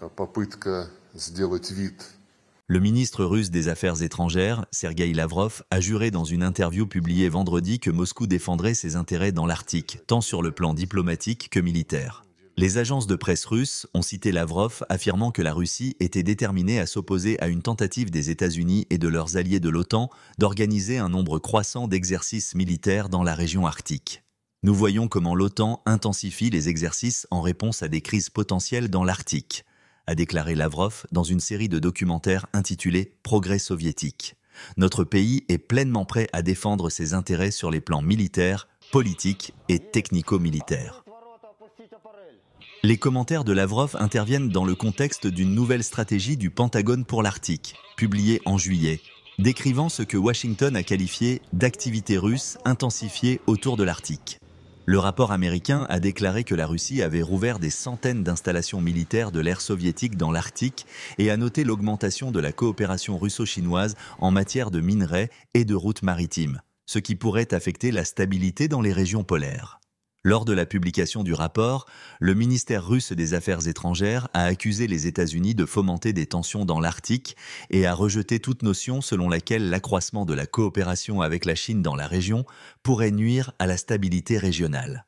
Э, le ministre russe des Affaires étrangères, Sergei Lavrov, a juré dans une interview publiée vendredi que Moscou défendrait ses intérêts dans l'Arctique, tant sur le plan diplomatique que militaire. Les agences de presse russes ont cité Lavrov affirmant que la Russie était déterminée à s'opposer à une tentative des États-Unis et de leurs alliés de l'OTAN d'organiser un nombre croissant d'exercices militaires dans la région arctique. Nous voyons comment l'OTAN intensifie les exercices en réponse à des crises potentielles dans l'Arctique a déclaré Lavrov dans une série de documentaires intitulée Progrès soviétique. Notre pays est pleinement prêt à défendre ses intérêts sur les plans militaires, politiques et technico-militaires. Les commentaires de Lavrov interviennent dans le contexte d'une nouvelle stratégie du Pentagone pour l'Arctique, publiée en juillet, décrivant ce que Washington a qualifié d'activité russe intensifiée autour de l'Arctique. Le rapport américain a déclaré que la Russie avait rouvert des centaines d'installations militaires de l'ère soviétique dans l'Arctique et a noté l'augmentation de la coopération russo-chinoise en matière de minerais et de routes maritimes, ce qui pourrait affecter la stabilité dans les régions polaires. Lors de la publication du rapport, le ministère russe des Affaires étrangères a accusé les États-Unis de fomenter des tensions dans l'Arctique et a rejeté toute notion selon laquelle l'accroissement de la coopération avec la Chine dans la région pourrait nuire à la stabilité régionale.